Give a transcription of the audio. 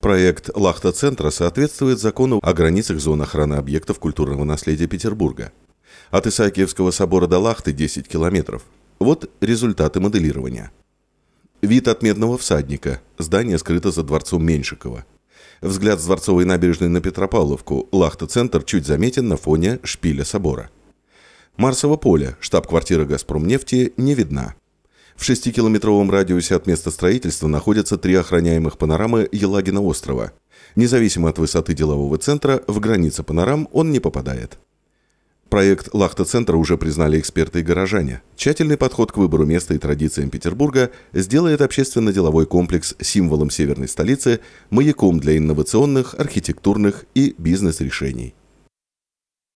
Проект Лахта-центра соответствует закону о границах зон охраны объектов культурного наследия Петербурга. От Исаакиевского собора до Лахты 10 километров. Вот результаты моделирования. Вид от всадника. Здание скрыто за дворцом Меньшикова. Взгляд с дворцовой набережной на Петропавловку. Лахта-центр чуть заметен на фоне шпиля собора. Марсово поле, штаб-квартира «Газпромнефти» не видна. В 6-километровом радиусе от места строительства находятся три охраняемых панорамы Елагина острова. Независимо от высоты делового центра, в границы панорам он не попадает. Проект Лахта-центра уже признали эксперты и горожане. Тщательный подход к выбору места и традициям Петербурга сделает общественно-деловой комплекс символом северной столицы, маяком для инновационных, архитектурных и бизнес-решений.